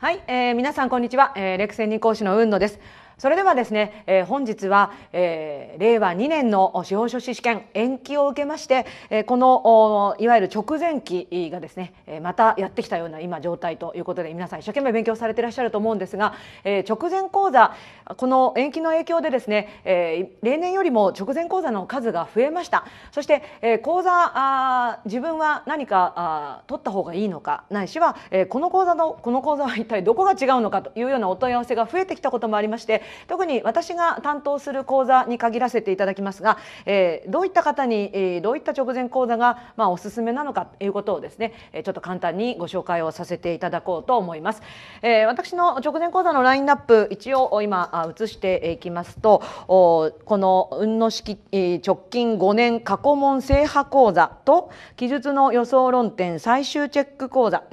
はい、えー、皆さんこんにちは、えー、レクセン人講師の雲野ですそれではですね、えー、本日は、えー、令和2年の司法書士試験延期を受けまして、えー、このいわゆる直前期がですね、えまたやってきたような今状態ということで皆さん一生懸命勉強されていらっしゃると思うんですが、え直前講座この延期の影響でですね、え例年よりも直前講座の数が増えましたそして、え講座あ自分は何かあ取った方がいいのかないしは、えこの講座のこの講座は一体どこが違うのかというようなお問い合わせが増えてきたこともありまして特に私が担当する講座に限らせていただきますが、えー、どういった方に、えー、どういった直前講座が、まあ、おすすめなのかということをですね、えちょっと簡単にご紹介をさせていただこうと思います。えー、私の直前講座のラインナップ一応今移していきますとこの雲野式直近5年過去問制覇講座と記述の予想論点最終チェック講座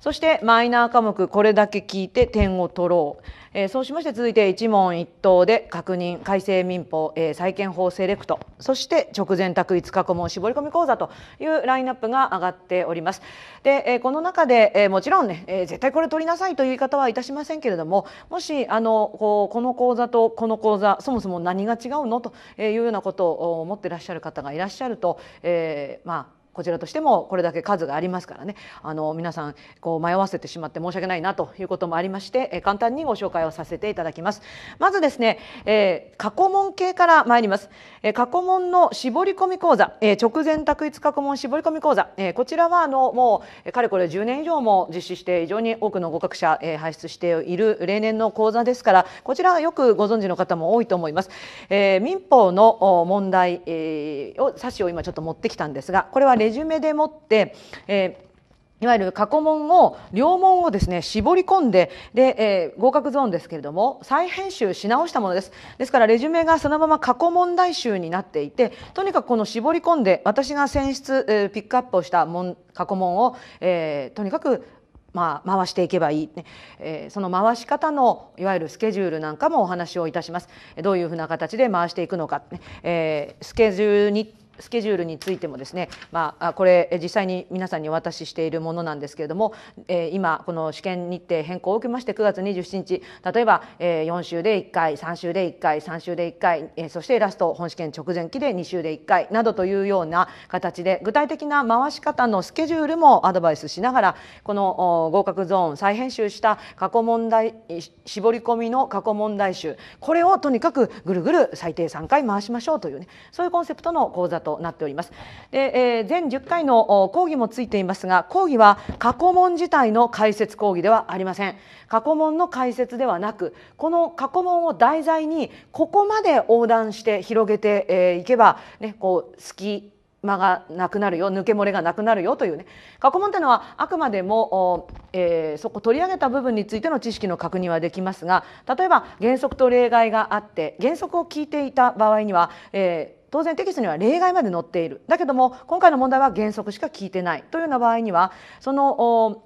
そしてマイナー科目これだけ聞いて点を取ろうえー、そうしまして続いて一問一答で確認改正民法、えー、債権法セレクトそして直前択一過去問絞り込み講座というラインナップが上がっております。で、えー、この中で、えー、もちろんね、えー、絶対これ取りなさいという言い方はいたしませんけれどももしあのこうこの講座とこの講座そもそも何が違うのというようなことを思ってらっしゃる方がいらっしゃると、えー、まあこちらとしてもこれだけ数がありますからねあの皆さんこう迷わせてしまって申し訳ないなということもありまして簡単にご紹介をさせていただきますまずですね、えー、過去問系から参ります、えー、過去問の絞り込み講座、えー、直前択一過去問絞り込み講座、えー、こちらはあのもうかれこれ10年以上も実施して非常に多くの合格者、えー、輩出している例年の講座ですからこちらはよくご存知の方も多いと思います、えー、民法の問題、えー、を冊子を今ちょっと持ってきたんですがこれは例レジュメでもって、えーいわゆる過去問を両問をですね絞り込んでで、えー、合格ゾーンですけれども再編集し直したものですですからレジュメがそのまま過去問題集になっていてとにかくこの絞り込んで私が選出、えー、ピックアップをした問過去問を、えー、とにかくまあ、回していけばいい、ねえー、その回し方のいわゆるスケジュールなんかもお話をいたしますどういうふうな形で回していくのか、ねえー、スケジュール日スケジュールについてもですね、まあ、これ実際に皆さんにお渡ししているものなんですけれども、えー、今この試験日程変更を受けまして9月27日例えば、えー、4週で1回3週で1回3週で1回、えー、そしてラスト本試験直前期で2週で1回などというような形で具体的な回し方のスケジュールもアドバイスしながらこの合格ゾーン再編集した過去問題絞り込みの過去問題集これをとにかくぐるぐる最低3回回しましょうというねそういうコンセプトの講座となっております。で、えー、全10回の講義もついていますが講義は過去問自体の解説講義ではありません過去問の解説ではなくこの過去問を題材にここまで横断して広げて、えー、いけば、ね、こう隙間がなくなるよ抜け漏れがなくなるよというね過去問というのはあくまでも、えー、そこ取り上げた部分についての知識の確認はできますが例えば原則と例外があって原則を聞いていた場合には、えー当然テキストには例外まで載っているだけども今回の問題は原則しか聞いてないというような場合にはその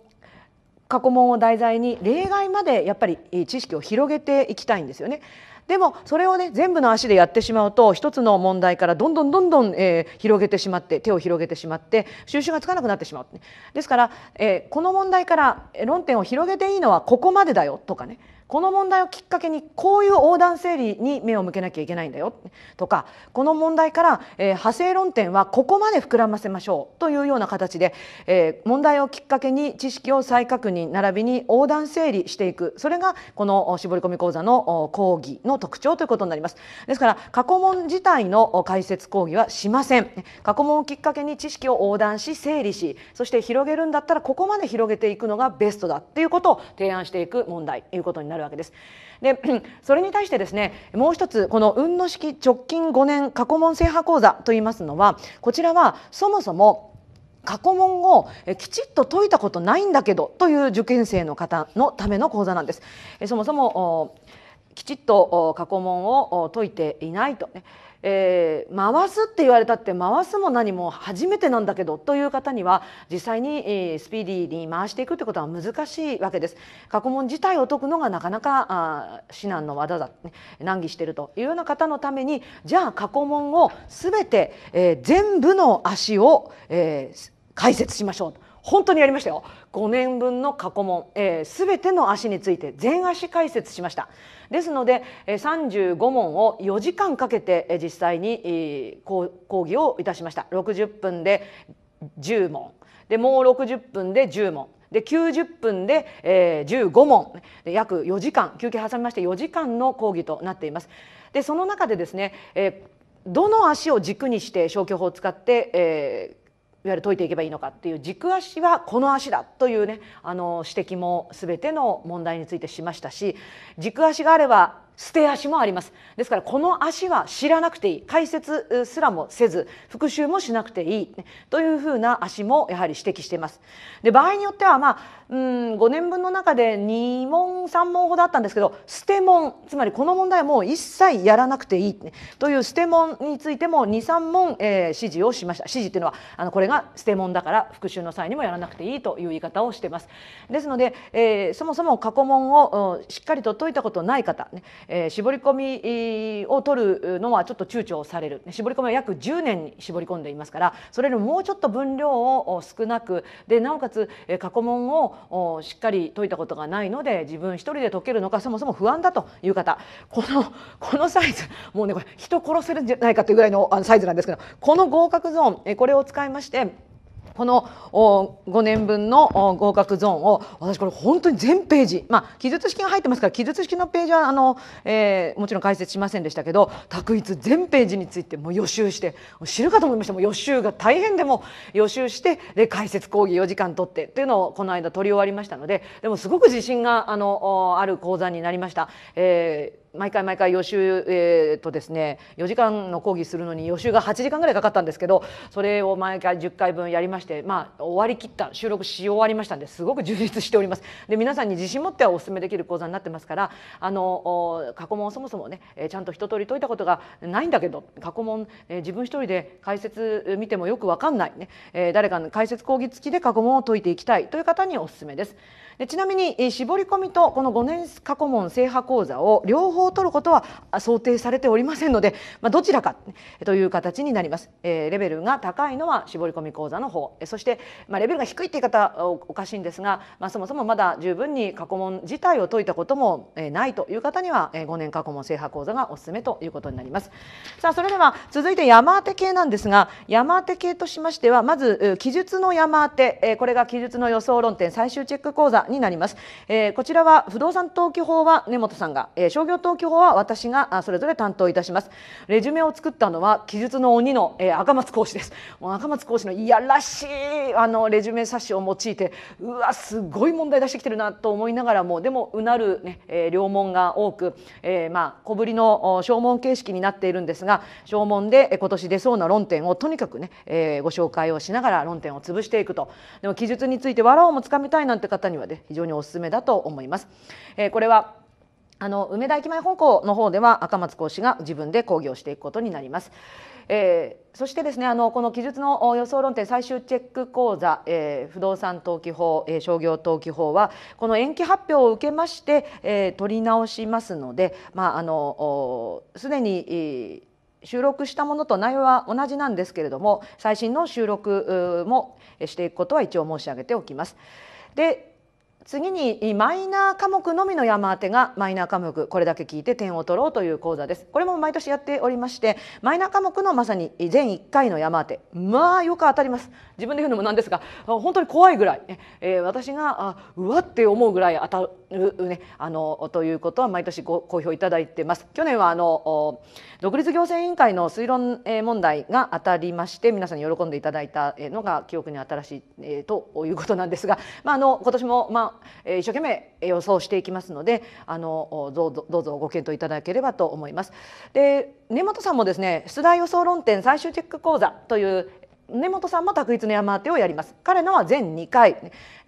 過去問を題材に例外までやっぱり知識を広げていきたいんですよね。でもそれをね全部の足でやってしまうと一つの問題からどんどんどんどん、えー、広げてしまって手を広げてしまって収集がつかなくなってしまう。ですから、えー、この問題から論点を広げていいのはここまでだよとかねこの問題をきっかけにこういう横断整理に目を向けなきゃいけないんだよとかこの問題から、えー、派生論点はここまで膨らませましょうというような形で、えー、問題をきっかけに知識を再確認並びに横断整理していくそれがこの絞り込み講座の講義の特徴ということになります。ですから過去問自体の解説講義はしません過去問をきっかけに知識を横断し整理しそして広げるんだったらここまで広げていくのがベストだっていうことを提案していく問題ということになるるわけです。で それに対してですねもう一つこの運の式直近5年過去問制覇講座といいますのはこちらはそもそも過去問をきちっと解いたことないんだけどという受験生の方のための講座なんです。そもそもきちっと過去問を解いていないと、ね、えー、回すって言われたって回すも何も初めてなんだけどという方には実際に、えー、スピーディーに回していくってことは難しいわけです。過去問自体を解くのがなかなかあ至難の技だ、ね、難儀しているというような方のためにじゃあ過去問を全て、えー、全部の足を、えー、解説しましょうと。本当にやりましたよ5年分の過去問、えー、全ての足について全足解説しましたですので、えー、35問を4時間かけて、えー、実際に、えー、講義をいたしました60分で10問でもう60分で10問で90分で、えー、15問で約4時間休憩挟みまして4時間の講義となっています。でその中でですね、えーどの足を軸にして消去法を使って、えいわゆる解いていけばいいのかっていう軸足はこの足だというねあの指摘も全ての問題についてしましたし軸足があれば捨て足もありますですからこの足は知らなくていい解説すらもせず復習もしなくていいというふうな足もやはり指摘していますで場合によってはまあうん5年分の中で2問3問ほどあったんですけど捨て問つまりこの問題はもう一切やらなくていいという捨て問についても23問、えー、指示をしました指示というのはあのこれが捨て問だから復習の際にもやらなくていいという言い方をしていますですので、えー、そもそも過去問をしっかりと解いたことない方ねえー、絞り込みを取るのはちょっと躊躇される絞り込みは約10年に絞り込んでいますからそれよりももうちょっと分量を少なくでなおかつ過去問をしっかり解いたことがないので自分一人で解けるのかそもそも不安だという方このこのサイズもうねこれ人殺せるんじゃないかというぐらいのサイズなんですけどこの合格ゾーンこれを使いましてこの5年分の合格ゾーンを私これ本当に全ページ、まあ、記述式が入ってますから記述式のページはあの、えー、もちろん解説しませんでしたけど択一全ページについてもう予習して知るかと思いましたもう予習が大変でも予習してで解説講義4時間取ってっていうのをこの間取り終わりましたのででもすごく自信があのある講座になりました。えー毎回毎回予習、えーとですね、4時間の講義するのに予習が8時間ぐらいかかったんですけどそれを毎回10回分やりまして、まあ、終わりきった収録し終わりましたんですごく充実しております。で皆さんに自信持ってはお勧めできる講座になってますからあの過去問をそもそもねちゃんと一通り解いたことがないんだけど過去問、えー、自分一人で解説見てもよく分かんないね、えー、誰かの解説講義付きで過去問を解いていきたいという方におすすめです。でちなみに絞り込みとこの5年過去問制覇講座を両方報を取ることは想定されておりませんので、まあ、どちらかという形になります。えー、レベルが高いのは絞り込み講座の方そして、まあ、レベルが低いって言い方おかしいんですが、まあ、そもそもまだ十分に過去問自体を解いたこともないという方には5年過去問制覇講座がおすすめということになります。さあそれでは続いて山手系なんですが山手系としましてはまず記述の山手てこれが記述の予想論点最終チェック講座になります。えこちらは不動産登記法は根本さんが商業登東京は私がそれぞれ担当いたしますレジュメを作ったのは記述の鬼の、えー、赤松講師ですもう赤松講師のいやらしいあのレジュメ冊子を用いてうわすごい問題出してきてるなと思いながらもでもうなるね、えー、両門が多く、えー、まあ、小ぶりの小文形式になっているんですが小文で今年出そうな論点をとにかくね、えー、ご紹介をしながら論点を潰していくとでも記述についてわらをもつかみたいなんて方にはね非常におすすめだと思います。えこれはあの梅田駅前本校の方では赤松講師が自分で講義をしていくことになります。えー、そしてですねあのこの記述の予想論点最終チェック講座、えー、不動産登記法、えー、商業登記法はこの延期発表を受けまして、え取り直しますのでまああのすでに、収録したものと内容は同じなんですけれども最新の収録もしていくことは一応申し上げておきます。で次にマイナー科目のみの山当てがマイナー科目これだけ聞いて点を取ろうという講座ですこれも毎年やっておりましてマイナー科目のまさに全1回の山当てまあよく当たります自分で言うのもなんですが本当に怖いぐらい、えー、私があうわって思うぐらい当たる、ね、あのということは毎年ご公表いただいてます去年はあの独立行政委員会の推論問題が当たりまして皆さんに喜んでいただいたのが記憶に新しい、えということなんですが、まあ、あの今年も、まあえ一生懸命予想していきますのであのどうぞどうぞご検討いただければと思います。で根本さんもですね出題予想論点最終チェック講座という根本さんも択一の山当てをやります彼のは全2回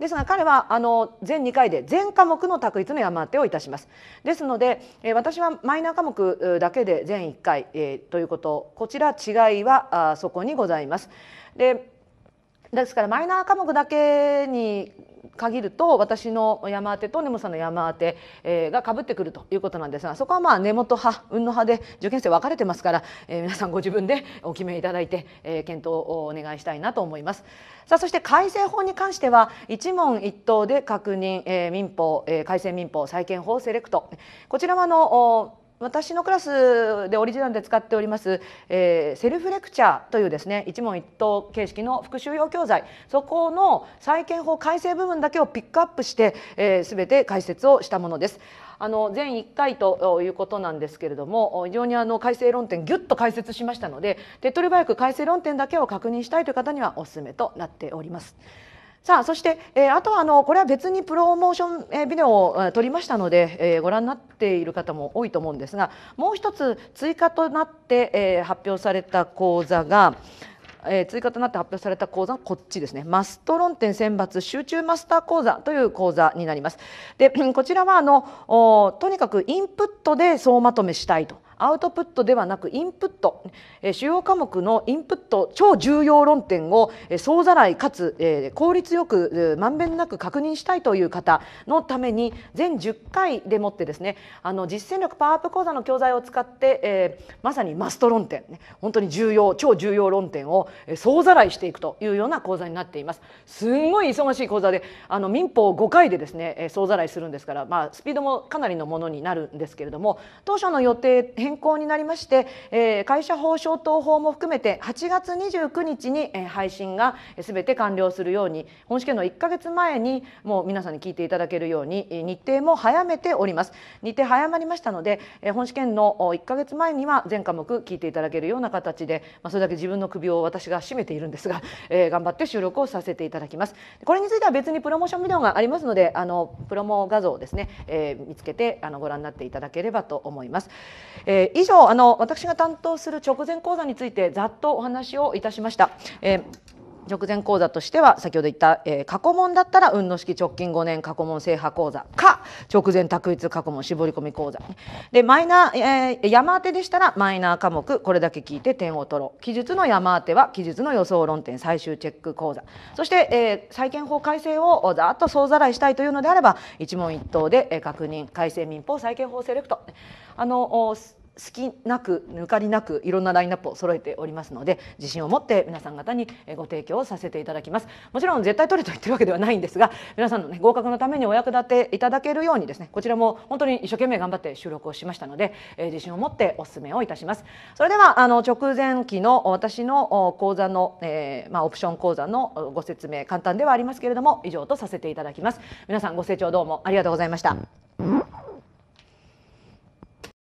ですが彼はあの全2回で全科目の択一の山当てをいたしますですので、え私はマイナー科目だけで全1回、えということこちら違いはあそこにございますでですからマイナー科目だけに限ると私の山当てと根本さんの山当て、えがかぶってくるということなんですがそこはまあ根本派運の派で受験生分かれてますから、えー、皆さんご自分で お決めいただいて、えー、検討をお願いしたいなと思います。さあそして改正法に関しては一問一答で確認、えー、民法、えー、改正民法債権法セレクトこちらはあの私のクラスでオリジナルで使っております、えー、セルフレクチャーというですね一問一答形式の復習用教材そこの債権法改正部分だけをピックアップして、えー、全て解説をしたものです。あの全1回ということなんですけれども非常にあの改正論点ぎゅっと解説しましたので手っ取り早く改正論点だけを確認したいという方にはお勧めとなっております。さあそして、えー、あとはあのこれは別にプロモーション、えー、ビデオを撮りましたので、えー、ご覧になっている方も多いと思うんですがもう一つ追加となって、えー、発表された講座が、えー、追加となって発表された講座こっちですねマスト論点選抜集中マスター講座という講座になります。で こちらはあのとにかくインプットで総まとめしたいと。アウトプットではなくインプット主要科目のインプット超重要論点を総ざらいかつ効率よくまんべんなく確認したいという方のために全10回でもってですねあの実践力パワーアップ講座の教材を使って、えー、まさにマスト論点、ね、本当に重要超重要論点を総ざらいしていくというような講座になっています。すんごい忙しい講座であの民法5回でですね総ざらいするんですから、まあ、スピードもかなりのものになるんですけれども当初の予定変変更になりまして、えー、会社法証等法も含めて8月29日に、え配信がすべて完了するように本試験の1ヶ月前にもう皆さんに聞いていただけるように日程も早めております日程早まりましたので、え本試験の1ヶ月前には全科目聞いていただけるような形で、まあ、それだけ自分の首を私が絞めているんですが、え頑張って収録をさせていただきますこれについては別にプロモーションビデオがありますのであのプロモ画像ですね、え見つけてあのご覧になっていただければと思います、えー、以上あの私が担当する直前講座についてざっとお話をいたしました。えー直前講座としては先ほど言った、えー、過去問だったら運の式直近5年過去問制覇講座か直前択一過去問絞り込み講座でマイナー、えー、山当てでしたらマイナー科目これだけ聞いて点を取ろう記述の山当ては記述の予想論点最終チェック講座そして、えー、債権法改正をざっと総ざらいしたいというのであれば一問一答で、え確認改正民法債権法セレクトあの隙なく抜かりなくいろんなラインナップを揃えておりますので自信を持って皆さん方にご提供をさせていただきますもちろん絶対取れと言ってるわけではないんですが皆さんの、ね、合格のためにお役立ていただけるようにですねこちらも本当に一生懸命頑張って収録をしましたので、え自信を持ってお勧めをいたしますそれではあの直前期の私の講座の、えー、まあ、オプション講座のご説明簡単ではありますけれども以上とさせていただきます皆さんご清聴どうもありがとうございました、